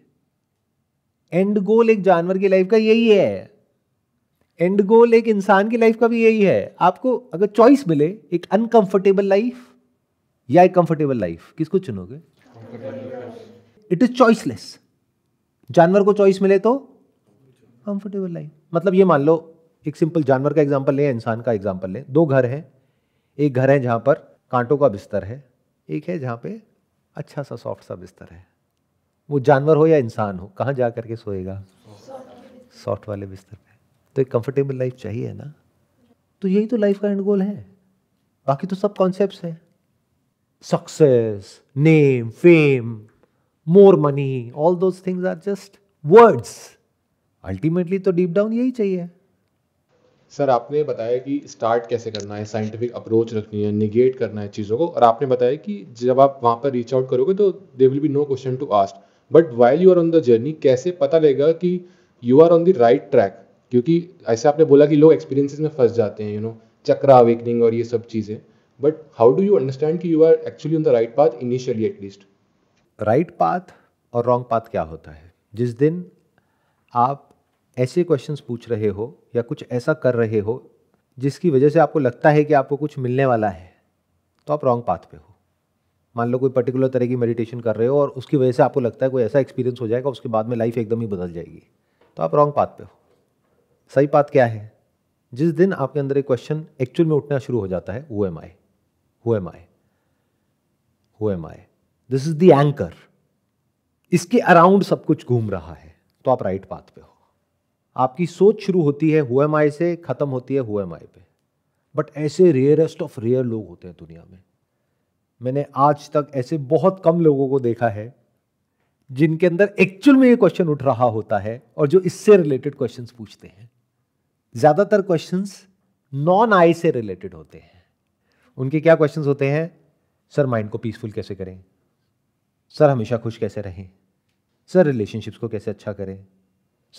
एंड गोल एक जानवर की लाइफ का यही है एंड गोल एक इंसान की लाइफ का भी यही है आपको अगर चॉइस मिले एक अनकंफर्टेबल लाइफ या एक कंफर्टेबल लाइफ किसको चुनोगे इट इज चॉइसलेस जानवर को चॉइस मिले तो कंफर्टेबल लाइफ मतलब ये मान लो एक सिंपल जानवर का एग्जाम्पल लें इंसान का एग्जाम्पल लें दो घर हैं एक घर है जहाँ पर कांटों का बिस्तर है एक है जहाँ पे अच्छा सा सॉफ्ट सा बिस्तर है वो जानवर हो या इंसान हो कहाँ जा करके सोएगा सॉफ्ट वाले बिस्तर पे तो एक कंफर्टेबल लाइफ चाहिए ना तो यही तो लाइफ का एंड गोल है बाकी तो सब कॉन्सेप्ट हैं success name fame more money all those things are just words ultimately तो डीप डाउन यही चाहिए सर आपने बताया कि स्टार्ट कैसे करना है साइंटिफिक अप्रोच रखनी है निगेट करना है चीज़ों को और आपने बताया कि जब आप वहाँ पर रीच आउट करोगे तो they will be no question to ask but while you are on the journey कैसे पता लगेगा कि you are on the right track क्योंकि ऐसे आपने बोला कि लोग एक्सपीरियंसिस में फंस जाते हैं यू नो चक्रा अवेकनिंग और ये सब चीज़ें but how do you understand कि you are actually on the right path initially at least right path और रॉन्ग पाथ क्या होता है जिस दिन आप ऐसे क्वेश्चंस पूछ रहे हो या कुछ ऐसा कर रहे हो जिसकी वजह से आपको लगता है कि आपको कुछ मिलने वाला है तो आप रॉन्ग पाथ पे हो मान लो कोई पर्टिकुलर तरह की मेडिटेशन कर रहे हो और उसकी वजह से आपको लगता है कोई ऐसा एक्सपीरियंस हो जाएगा उसके बाद में लाइफ एकदम ही बदल जाएगी तो आप रॉन्ग पाथ पे हो सही बात क्या है जिस दिन आपके अंदर एक क्वेश्चन एक्चुअल में उठना शुरू हो जाता है वो M I who am I who am I this is the anchor इसके अराउंड सब कुछ घूम रहा है तो आप राइट पाथ पे हो आपकी सोच शुरू होती है हुए माई से ख़त्म होती है हुए माई पे बट ऐसे रेयरेस्ट ऑफ रेयर लोग होते हैं दुनिया में मैंने आज तक ऐसे बहुत कम लोगों को देखा है जिनके अंदर एक्चुअल में ये क्वेश्चन उठ रहा होता है और जो इससे रिलेटेड क्वेश्चन पूछते हैं ज़्यादातर क्वेश्चन नॉन आई से रिलेटेड होते हैं उनके क्या क्वेश्चन होते हैं सर माइंड को पीसफुल कैसे करें सर हमेशा खुश कैसे रहें सर रिलेशनशिप्स को कैसे अच्छा करें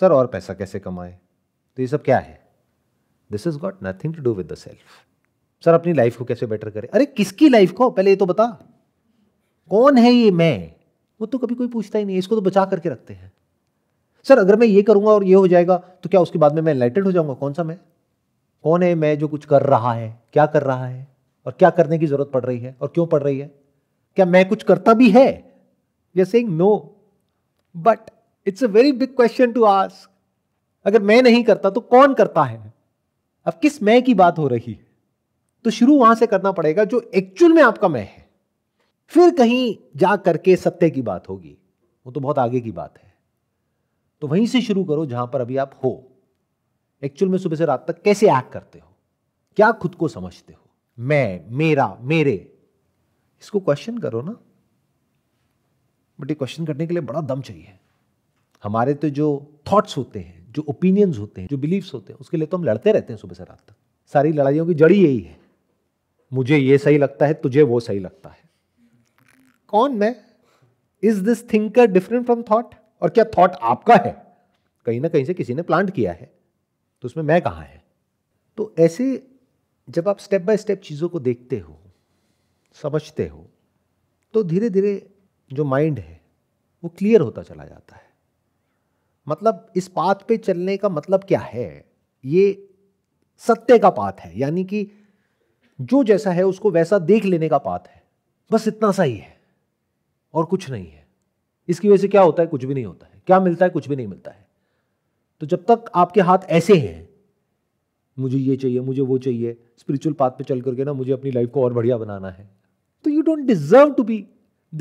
सर और पैसा कैसे कमाए तो ये सब क्या है this is got nothing to do with the self sir अपनी लाइफ को कैसे बेटर करें अरे किसकी लाइफ को पहले ये तो बता कौन है ये मैं वो तो कभी कोई पूछता ही नहीं इसको तो बचा करके रखते हैं सर अगर मैं ये करूंगा और ये हो जाएगा तो क्या उसके बाद में मैं इलाइटेड हो जाऊंगा कौन सा मैं कौन है मैं जो कुछ कर रहा है क्या कर रहा है और क्या करने की जरूरत पड़ रही है और क्यों पड़ रही है क्या मैं कुछ करता भी है you saying no but it's a very big question to ask अगर मैं नहीं करता तो कौन करता है अब किस मैं की बात हो रही है तो शुरू वहां से करना पड़ेगा जो एक्चुअल में आपका मैं है फिर कहीं जा करके सत्य की बात होगी वो तो बहुत आगे की बात है तो वहीं से शुरू करो जहां पर अभी आप हो एक्चुअल में सुबह से रात तक कैसे एक्ट करते हो क्या खुद को समझते हो मैं मेरा मेरे इसको क्वेश्चन करो ना बट ये क्वेश्चन करने के लिए बड़ा दम चाहिए हमारे तो जो थॉट्स होते हैं जो ओपिनियंस होते हैं जो बिलीव्स होते हैं उसके लिए तो हम लड़ते रहते हैं सुबह से रात तक सारी लड़ाइयों की जड़ी यही है मुझे ये सही लगता है तुझे वो सही लगता है कौन मैं is this thinker different from thought और क्या थॉट आपका है कहीं ना कहीं से किसी ने प्लांट किया है तो उसमें मैं कहाँ है तो ऐसे जब आप स्टेप बाय स्टेप चीज़ों को देखते हो समझते हो तो धीरे धीरे जो माइंड है वो क्लियर होता चला जाता है मतलब इस पाथ पे चलने का मतलब क्या है ये सत्य का पाथ है यानी कि जो जैसा है उसको वैसा देख लेने का पाथ है बस इतना सा ही है और कुछ नहीं है इसकी वजह से क्या होता है कुछ भी नहीं होता है क्या मिलता है कुछ भी नहीं मिलता है तो जब तक आपके हाथ ऐसे हैं मुझे ये चाहिए मुझे वो चाहिए स्पिरिचुअल पाथ पे चल करके ना मुझे अपनी लाइफ को और बढ़िया बनाना है तो you don't deserve to be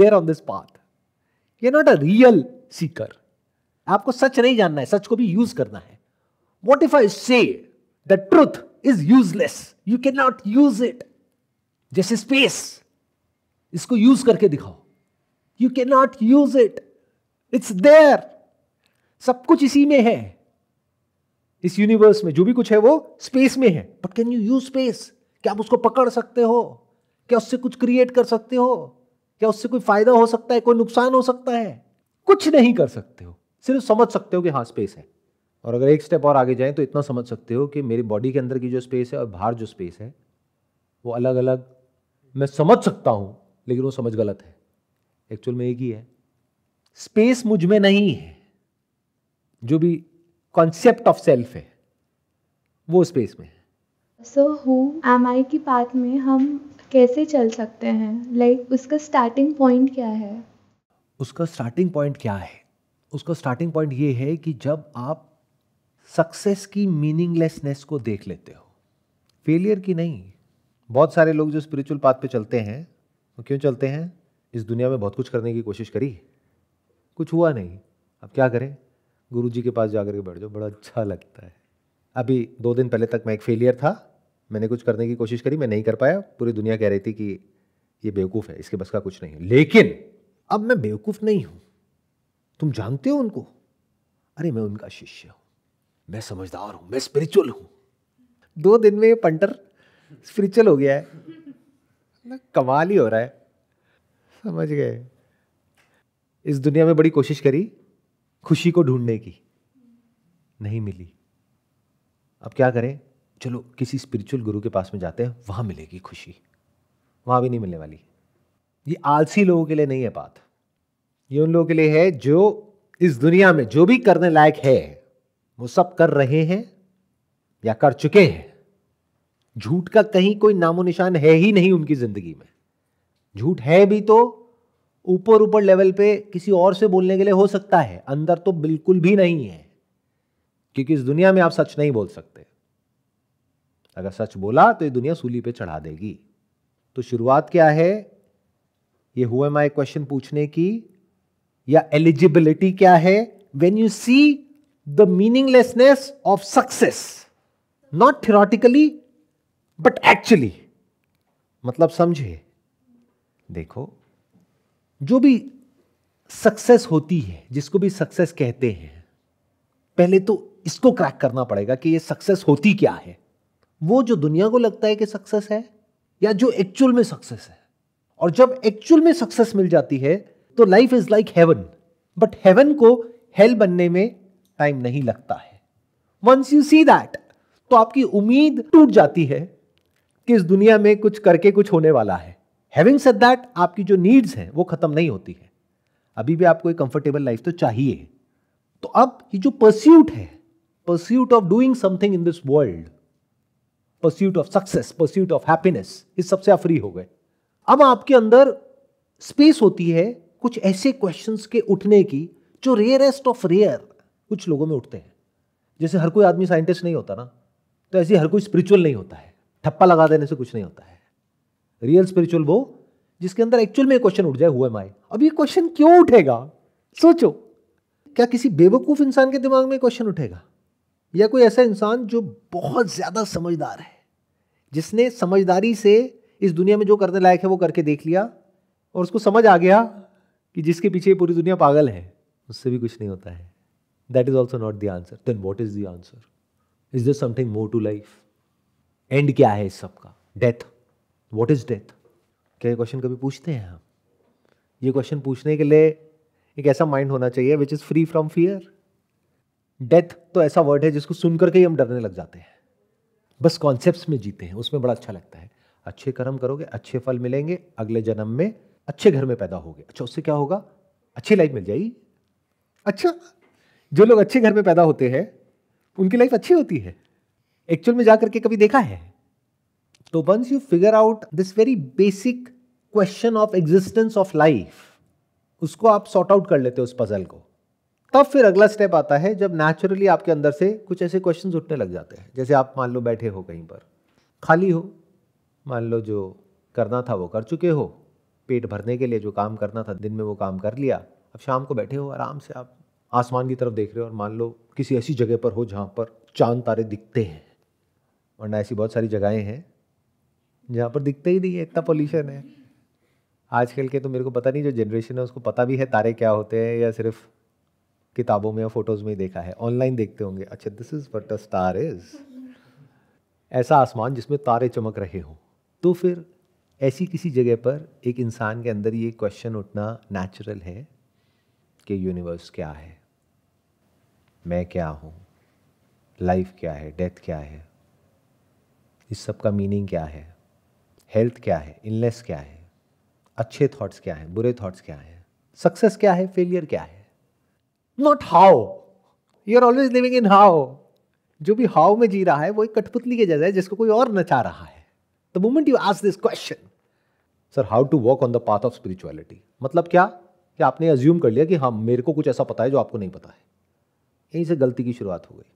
there on this path you not a real seeker आपको सच नहीं जानना है सच को भी यूज करना है what if I say the truth is useless you can not use it जैसे स्पेस इसको यूज करके दिखाओ you can not use it it's there सब कुछ इसी में है इस यूनिवर्स में जो भी कुछ है वो स्पेस में है but can you use space क्या आप उसको पकड़ सकते हो क्या उससे कुछ क्रिएट कर सकते हो क्या उससे कोई फायदा हो सकता है कोई नुकसान हो सकता है कुछ नहीं कर सकते हो सिर्फ समझ सकते हो कि हाँ स्पेस है और अगर एक स्टेप और आगे जाएं तो इतना समझ सकते हो कि मेरी बॉडी के अंदर की जो स्पेस है और बाहर जो स्पेस है वो अलग अलग मैं समझ सकता हूं लेकिन वो समझ गलत है एक्चुअल में एक ही है स्पेस मुझ में नहीं है जो भी कॉन्सेप्ट ऑफ सेल्फ है वो स्पेस में है सो हु एम आई की पाथ में हम कैसे चल सकते हैं लाइक like, उसका स्टार्टिंग पॉइंट क्या है उसका स्टार्टिंग पॉइंट क्या है उसका स्टार्टिंग पॉइंट ये है कि जब आप सक्सेस की मीनिंगलेसनेस को देख लेते हो फेलियर की नहीं बहुत सारे लोग जो स्पिरिचुअल पाथ पे चलते हैं वो क्यों चलते हैं इस दुनिया में बहुत कुछ करने की कोशिश करी कुछ हुआ नहीं अब क्या करें गुरु जी के पास जा के बैठ जाओ बड़ा अच्छा लगता है अभी दो दिन पहले तक मैं एक फेलियर था मैंने कुछ करने की कोशिश करी मैं नहीं कर पाया पूरी दुनिया कह रही थी कि ये बेवकूफ़ है इसके बस का कुछ नहीं है लेकिन अब मैं बेवकूफ़ नहीं हूँ तुम जानते हो उनको अरे मैं उनका शिष्य हूं मैं समझदार हूं मैं स्पिरिचुअल हूं दो दिन में पंटर स्पिरिचुअल हो गया है कमाल ही हो रहा है समझ गए इस दुनिया में बड़ी कोशिश करी खुशी को ढूंढने की नहीं मिली अब क्या करें चलो किसी स्पिरिचुअल गुरु के पास में जाते हैं वहां मिलेगी खुशी वहां भी नहीं मिलने वाली ये आलसी लोगों के लिए नहीं है बात ये उन लोगों के लिए है जो इस दुनिया में जो भी करने लायक है वो सब कर रहे हैं या कर चुके हैं झूठ का कहीं कोई नामो निशान है ही नहीं उनकी जिंदगी में झूठ है भी तो ऊपर ऊपर लेवल पे किसी और से बोलने के लिए हो सकता है अंदर तो बिल्कुल भी नहीं है क्योंकि इस दुनिया में आप सच नहीं बोल सकते अगर सच बोला तो ये दुनिया सूली पे चढ़ा देगी तो शुरुआत क्या है ये हुआ माए क्वेश्चन पूछने की या एलिजिबिलिटी क्या है when you see the meaninglessness of success not theoretically but actually मतलब समझे देखो जो भी सक्सेस होती है जिसको भी सक्सेस कहते हैं पहले तो इसको क्रैक करना पड़ेगा कि ये सक्सेस होती क्या है वो जो दुनिया को लगता है कि सक्सेस है या जो एक्चुअल में सक्सेस है और जब एक्चुअल में सक्सेस मिल जाती है तो life is like heaven but heaven को हेल बनने में टाइम नहीं लगता है वंस यू सी दैट तो आपकी उम्मीद टूट जाती है कि इस दुनिया में कुछ करके कुछ होने वाला है हैविंग सेड दैट आपकी जो नीड्स हैं वो खत्म नहीं होती है अभी भी आपको एक कंफर्टेबल लाइफ तो चाहिए तो अब ये जो परस्यूट है pursuit of doing something in this world pursuit of success pursuit of happiness इस सबसे आप फ्री हो गए अब आपके अंदर स्पेस होती है कुछ ऐसे क्वेश्चंस के उठने की जो रेयरेस्ट ऑफ रेयर कुछ लोगों में उठते हैं जैसे हर कोई आदमी साइंटिस्ट नहीं होता ना तो ऐसे हर कोई स्पिरिचुअल नहीं होता है ठप्पा लगा देने से कुछ नहीं होता है रियल स्पिरिचुअल वो जिसके अंदर एक्चुअल में क्वेश्चन उठ जाए हुआ माए अब ये क्वेश्चन क्यों उठेगा सोचो क्या किसी बेवकूफ़ इंसान के दिमाग में क्वेश्चन उठेगा या कोई ऐसा इंसान जो बहुत ज़्यादा समझदार है जिसने समझदारी से इस दुनिया में जो करने लायक है वो करके देख लिया और उसको समझ आ गया कि जिसके पीछे पूरी दुनिया पागल है उससे भी कुछ नहीं होता है that is also not the answer then what is the answer is there something more to life and क्या है इस सबका डेथ वॉट इज डेथ क्या ये क्वेश्चन कभी पूछते हैं हम ये क्वेश्चन पूछने के लिए एक ऐसा माइंड होना चाहिए which is free from fear death तो ऐसा वर्ड है जिसको सुन करके ही हम डरने लग जाते हैं बस कॉन्सेप्ट में जीते हैं उसमें बड़ा अच्छा लगता है अच्छे कर्म करोगे अच्छे फल मिलेंगे अगले जन्म में अच्छे घर में पैदा हो गए अच्छा उससे क्या होगा अच्छी लाइफ मिल जाएगी अच्छा जो लोग अच्छे घर में पैदा होते हैं उनकी लाइफ अच्छी होती है एक्चुअल में जाकर के कभी देखा है तो once you figure out this very basic question of existence of life उसको आप सॉर्ट आउट कर लेते हो उस पजल को तब फिर अगला स्टेप आता है जब नेचुरली आपके अंदर से कुछ ऐसे क्वेश्चन उठने लग जाते हैं जैसे आप मान लो बैठे हो कहीं पर खाली हो मान लो जो करना था वो कर चुके हो पेट भरने के लिए जो काम करना था दिन में वो काम कर लिया अब शाम को बैठे हो आराम से आप आसमान की तरफ देख रहे हो और मान लो किसी ऐसी जगह पर हो जहाँ पर चांद तारे दिखते हैं वरना ऐसी बहुत सारी जगहें हैं जहाँ पर दिखते ही नहीं है इतना पोल्यूशन है आजकल के तो मेरे को पता नहीं जो जनरेशन है उसको पता भी है तारे क्या होते हैं या सिर्फ किताबों में या फोटोज़ में ही देखा है ऑनलाइन देखते होंगे अच्छा this is what a star is ऐसा आसमान जिसमें तारे चमक रहे हों तो फिर ऐसी किसी जगह पर एक इंसान के अंदर ये क्वेश्चन उठना नेचुरल है कि यूनिवर्स क्या है मैं क्या हूँ लाइफ क्या है डेथ क्या है इस सब का मीनिंग क्या है हेल्थ क्या है इलनेस क्या है अच्छे थॉट्स क्या हैं बुरे थॉट्स क्या हैं सक्सेस क्या है फेलियर क्या है not how you are always living in how जो भी हाउ में जी रहा है वो एक कठपुतली के जैसा है जिसको कोई और नचा रहा है the moment you ask this question sir how to walk on the path of spirituality मतलब क्या कि आपने अज्यूम कर लिया कि हाँ मेरे को कुछ ऐसा पता है जो आपको नहीं पता है यहीं से गलती की शुरुआत हो गई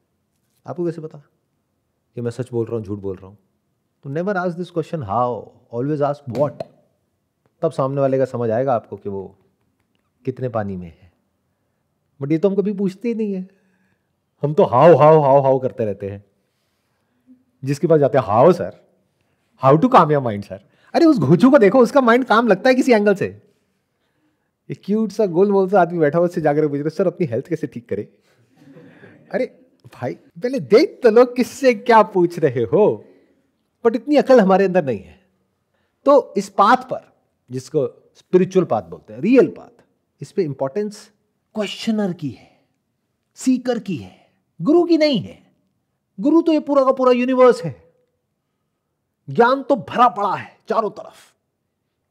आपको कैसे पता कि मैं सच बोल रहा हूँ झूठ बोल रहा हूँ तो never ask this question how always ask what तब सामने वाले का समझ आएगा आपको कि वो कितने पानी में है बट ये तो हम कभी पूछते ही नहीं है हम तो हाव हाव हाव हाव करते रहते हैं जिसके पास जाते हैं how sir how to calm your mind sir अरे उस घुचू को देखो उसका माइंड काम लगता है किसी एंगल से एक क्यूट सा गोल मोल सा आदमी बैठा हुआ उससे जाकर पूछ रहा सर अपनी हेल्थ कैसे ठीक करे अरे भाई पहले देख तो लोग किससे क्या पूछ रहे हो बट इतनी अकल हमारे अंदर नहीं है तो इस पाथ पर जिसको स्पिरिचुअल पाथ बोलते हैं रियल पाथ इस पर इंपॉर्टेंस क्वेश्चनर की है सीकर की है गुरु की नहीं है गुरु तो ये पूरा का पूरा यूनिवर्स है ज्ञान तो भरा पड़ा है चारों तरफ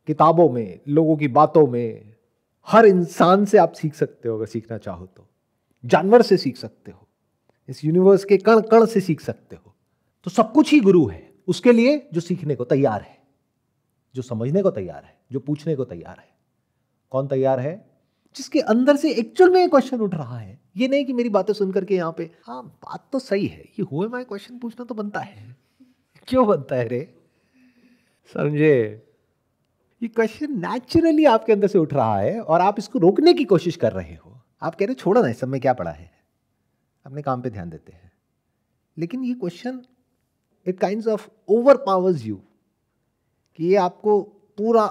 किताबों में लोगों की बातों में हर इंसान से आप सीख सकते हो अगर सीखना चाहो तो जानवर से सीख सकते हो इस यूनिवर्स के कण कण से सीख सकते हो तो सब कुछ ही गुरु है उसके लिए जो सीखने को तैयार है जो समझने को तैयार है जो पूछने को तैयार है कौन तैयार है जिसके अंदर से एक्चुअल में क्वेश्चन उठ रहा है ये नहीं कि मेरी बातें सुन करके यहाँ पे हाँ बात तो सही है ये हुए माए क्वेश्चन पूछना तो बनता है क्यों बनता है रे समझे ये क्वेश्चन नेचुरली आपके अंदर से उठ रहा है और आप इसको रोकने की कोशिश कर रहे हो आप कह रहे हो छोड़ो ना इस समय क्या पड़ा है अपने काम पे ध्यान देते हैं लेकिन ये question it kind of overpowers you कि ये आपको पूरा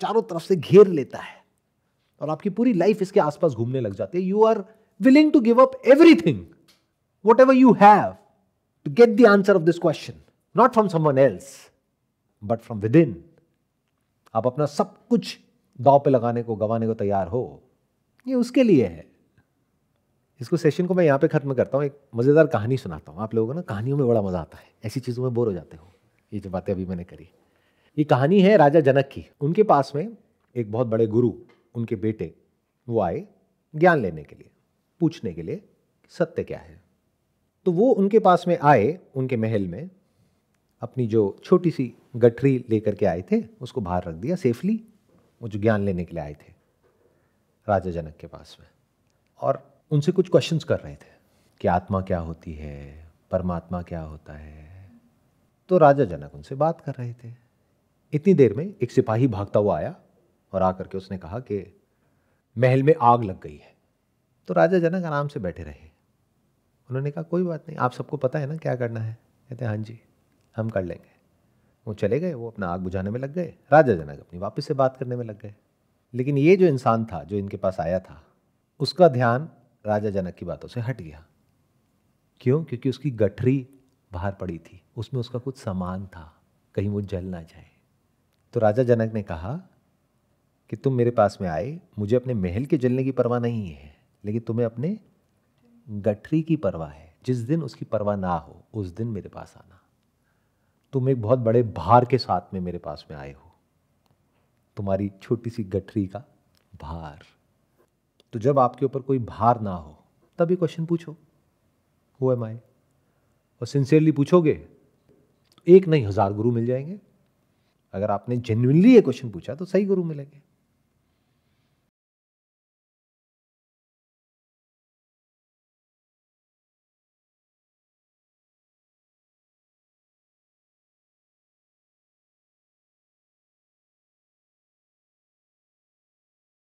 चारों तरफ से घेर लेता है और आपकी पूरी लाइफ इसके आसपास घूमने लग जाती है you are to give up up everything, what you have to get the answer of this question not from someone else but from within आप अपना सब कुछ दाव पे लगाने को गंवाने को तैयार हो ये उसके लिए है इसको सेशन को मैं यहाँ पे ख़त्म करता हूँ एक मज़ेदार कहानी सुनाता हूँ आप लोगों को ना कहानियों में बड़ा मज़ा आता है ऐसी चीज़ों में बोर हो जाते हो ये जो बातें अभी मैंने करी ये कहानी है राजा जनक की उनके पास में एक बहुत बड़े गुरु उनके बेटे वो आए ज्ञान लेने के लिए पूछने के लिए सत्य क्या है तो वो उनके पास में आए उनके महल में अपनी जो छोटी सी गठरी लेकर के आए थे उसको बाहर रख दिया सेफली वो जो ज्ञान लेने के लिए आए थे राजा जनक के पास में और उनसे कुछ क्वेश्चंस कर रहे थे कि आत्मा क्या होती है परमात्मा क्या होता है तो राजा जनक उनसे बात कर रहे थे इतनी देर में एक सिपाही भागता हुआ आया और आकर के उसने कहा कि महल में आग लग गई है तो राजा जनक आराम से बैठे रहे उन्होंने कहा कोई बात नहीं आप सबको पता है ना क्या करना है कहते हैं हाँ जी हम कर लेंगे वो चले गए वो अपना आग बुझाने में लग गए राजा जनक अपनी वापस से बात करने में लग गए लेकिन ये जो इंसान था जो इनके पास आया था उसका ध्यान राजा जनक की बातों से हट गया क्यों क्योंकि उसकी गठरी बाहर पड़ी थी उसमें उसका कुछ सामान था कहीं वो जल ना जाए तो राजा जनक ने कहा कि तुम मेरे पास में आए मुझे अपने महल के जलने की परवाह नहीं है लेकिन तुम्हें अपने गठरी की परवाह है जिस दिन उसकी परवाह ना हो उस दिन मेरे पास आना तुम एक बहुत बड़े भार के साथ में मेरे पास में आए हो तुम्हारी छोटी सी गठरी का भार तो जब आपके ऊपर कोई भार ना हो तब ये क्वेश्चन पूछो हु एम आई और सिंसियरली पूछोगे एक नहीं हज़ार गुरु मिल जाएंगे अगर आपने जेन्यनली ये क्वेश्चन पूछा तो सही गुरु मिलेंगे